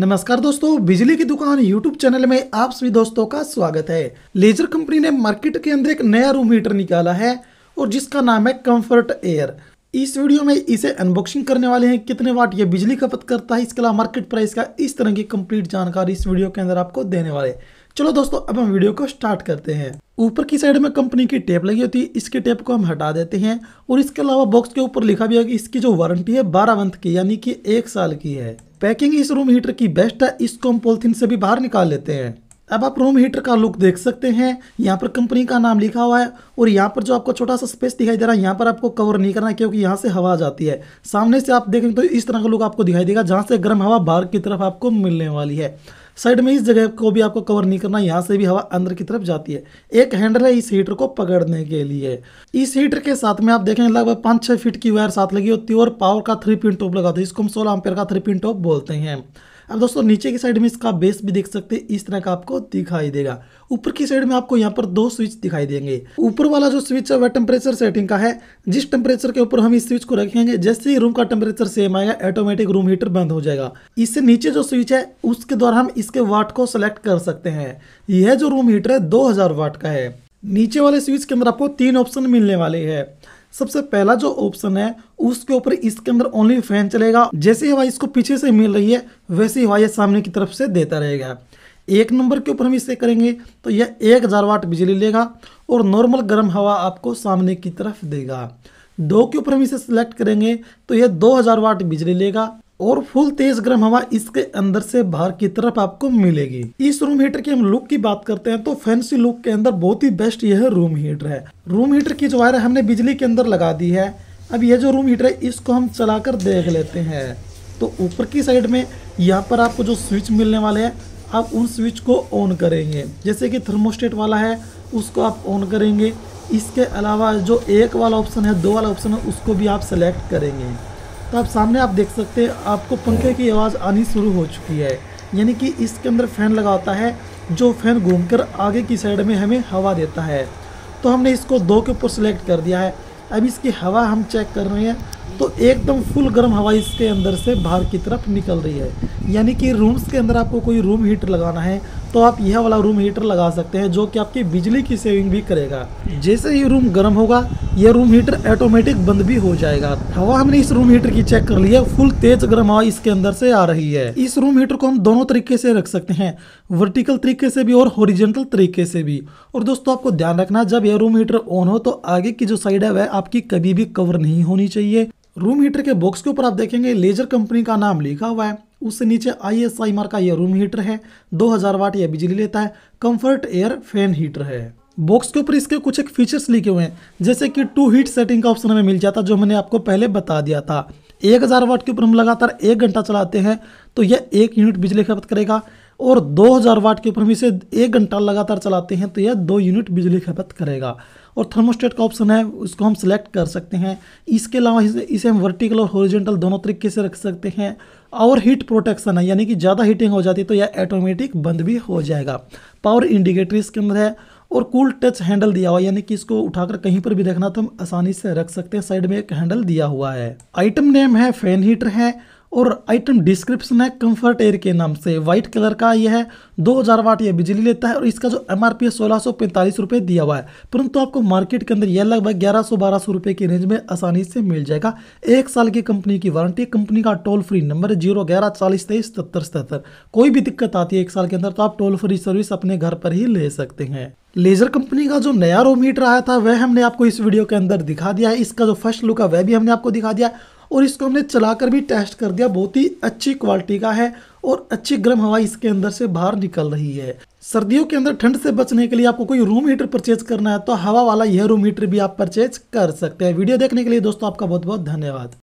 नमस्कार दोस्तों बिजली की दुकान यूट्यूब चैनल में आप सभी दोस्तों का स्वागत है लेजर कंपनी ने मार्केट के अंदर एक नया रूम हीटर निकाला है और जिसका नाम है कंफर्ट एयर इस वीडियो में इसे अनबॉक्सिंग करने वाले हैं कितने वाट ये बिजली खपत करता है इसके अलावा मार्केट प्राइस का इस तरह की कंप्लीट जानकारी इस वीडियो के अंदर आपको देने वाले चलो दोस्तों अब हम वीडियो को स्टार्ट करते हैं ऊपर की साइड में कंपनी की टेप लगी होती है इसके टेप को हम हटा देते हैं और इसके अलावा बॉक्स के ऊपर लिखा भी है कि इसकी जो वारंटी है बारह मंथ की यानी कि एक साल की है पैकिंग इस रूम हीटर की बेस्ट है इसको हम पोलथिन से भी बाहर निकाल लेते हैं अब आप रूम हीटर का लुक देख सकते हैं यहाँ पर कंपनी का नाम लिखा हुआ है और यहाँ पर जो आपको छोटा सा स्पेस दिखाई दे रहा है यहाँ पर आपको कवर नहीं करना क्योंकि यहाँ से हवा जाती है सामने से आप देखेंगे तो इस तरह का लुक आपको दिखाई देगा जहाँ से गर्म हवा बाहर की तरफ आपको मिलने वाली है साइड में इस जगह को भी आपको कवर नहीं करना यहाँ से भी हवा अंदर की तरफ जाती है एक हैंडल है इस हीटर को पकड़ने के लिए इस हीटर के साथ में आप देखेंगे लगभग पाँच छः फीट की वायर साथ लगी होती है और पावर का थ्री पिन टॉप लगाते हैं इसको हम सोलह एम्पेयर का थ्री पिन टॉप बोलते हैं अब दोस्तों नीचे की साइड में इसका बेस भी देख सकते हैं इस तरह का आपको दिखाई देगा ऊपर की साइड में आपको यहाँ पर दो स्विच दिखाई देंगे ऊपर वाला जो स्विच है वह टेम्परेचर सेटिंग का है जिस टेम्परेचर के ऊपर हम इस स्विच को रखेंगे जैसे ही रूम का टेम्परेचर सेम आएगा ऑटोमेटिक रूम हीटर बंद हो जाएगा इससे नीचे जो स्विच है उसके द्वारा हम इसके वाट को सेलेक्ट कर सकते हैं यह जो रूम हीटर है दो वाट का है नीचे वाले स्विच के अंदर आपको तीन ऑप्शन मिलने वाले है सबसे पहला जो ऑप्शन है उसके ऊपर इसके अंदर ओनली फैन चलेगा जैसे हवा इसको पीछे से मिल रही है वैसे हवा ये सामने की तरफ से देता रहेगा एक नंबर के ऊपर हम इसे करेंगे तो यह एक हज़ार वाट बिजली लेगा और नॉर्मल गर्म हवा आपको सामने की तरफ देगा दो के ऊपर हम इसे सिलेक्ट करेंगे तो यह दो हज़ार वाट बिजली लेगा और फुल तेज गर्म हवा इसके अंदर से बाहर की तरफ आपको मिलेगी इस रूम हीटर की हम लुक की बात करते हैं तो फैंसी लुक के अंदर बहुत ही बेस्ट यह रूम हीटर है रूम हीटर की जो वायर हमने बिजली के अंदर लगा दी है अब यह जो रूम हीटर है इसको हम चलाकर देख लेते हैं तो ऊपर की साइड में यहाँ पर आपको जो स्विच मिलने वाले हैं आप उन स्विच को ऑन करेंगे जैसे कि थर्मोस्टेट वाला है उसको आप ऑन करेंगे इसके अलावा जो एक वाला ऑप्शन है दो वाला ऑप्शन है उसको भी आप सेलेक्ट करेंगे तो आप सामने आप देख सकते हैं आपको पंखे की आवाज़ आनी शुरू हो चुकी है यानी कि इसके अंदर फ़ैन लगा होता है जो फ़ैन घूमकर आगे की साइड में हमें हवा देता है तो हमने इसको दो के ऊपर सेलेक्ट कर दिया है अब इसकी हवा हम चेक कर रहे हैं तो एकदम फुल गर्म हवा इसके अंदर से बाहर की तरफ निकल रही है यानी कि रूम्स के अंदर आपको कोई रूम हीटर लगाना है तो आप यह वाला रूम हीटर लगा सकते हैं जो कि आपकी बिजली की सेविंग भी करेगा जैसे ही रूम गर्म होगा यह रूम हीटर ऑटोमेटिक बंद भी हो जाएगा हवा हमने इस रूम हीटर की चेक कर लिया है फुल तेज गर्म हवा इसके अंदर से आ रही है इस रूम हीटर को हम दोनों तरीके से रख सकते हैं वर्टिकल तरीके से भी और हॉरिजेंटल तरीके से भी और दोस्तों आपको ध्यान रखना जब यह रूम हीटर ऑन हो तो आगे की जो साइड है वह आपकी कभी भी कवर नहीं होनी चाहिए रूम हीटर के बॉक्स के ऊपर आप देखेंगे लेजर कंपनी का नाम लिखा हुआ है उससे नीचे आई एस आई मार का यह रूम हीटर है 2000 हजार वाट यह बिजली लेता है कंफर्ट एयर फैन हीटर है बॉक्स के ऊपर इसके कुछ एक फीचर्स लिखे हुए हैं जैसे कि टू हीट सेटिंग का ऑप्शन हमें मिल जाता जो मैंने आपको पहले बता दिया था एक हज़ार वाट के ऊपर हम लगातार एक घंटा चलाते हैं तो यह एक यूनिट बिजली खपत करेगा और 2000 वाट के ऊपर हम इसे एक घंटा लगातार चलाते हैं तो यह दो यूनिट बिजली खपत करेगा और थर्मोस्टेट का ऑप्शन है उसको हम सिलेक्ट कर सकते हैं इसके अलावा इसे, इसे हम वर्टिकल और हॉरिजेंटल दोनों तरीके से रख सकते हैं और हीट प्रोटेक्शन है यानी कि ज़्यादा हीटिंग हो जाती है तो यह ऑटोमेटिक बंद भी हो जाएगा पावर इंडिकेटर इसके अंदर है और कूल टच हैंडल दिया हुआ यानी कि इसको उठाकर कहीं पर भी देखना तो हम आसानी से रख सकते हैं साइड में एक हैंडल दिया हुआ है आइटम नेम है फैन हीटर है और आइटम डिस्क्रिप्शन है कंफर्ट एयर के नाम से व्हाइट कलर का यह है 2000 वाट यह बिजली लेता है और इसका जो एम आर पी है सोलह सौ पैंतालीस दिया हुआ है परंतु आपको मार्केट के अंदर यह लगभग ग्यारह सौ बारह सौ रुपए की रेंज में आसानी से मिल जाएगा एक साल की कंपनी की वारंटी कंपनी का टोल फ्री नंबर जीरो ग्यारह चालीस तेईस सत्तर सतहत्तर कोई भी दिक्कत आती है एक साल के अंदर तो आप टोल फ्री सर्विस अपने घर पर ही ले सकते हैं लेजर कंपनी का जो नया रोमीटर आया था वह हमने आपको इस वीडियो के अंदर दिखा दिया है इसका जो फर्स्ट लुक है वह भी हमने आपको दिखा दिया है और इसको हमने चलाकर भी टेस्ट कर दिया बहुत ही अच्छी क्वालिटी का है और अच्छी गर्म हवा इसके अंदर से बाहर निकल रही है सर्दियों के अंदर ठंड से बचने के लिए आपको कोई रूम हीटर परचेज करना है तो हवा वाला यह रूम हीटर भी आप परचेज कर सकते हैं वीडियो देखने के लिए दोस्तों आपका बहुत बहुत धन्यवाद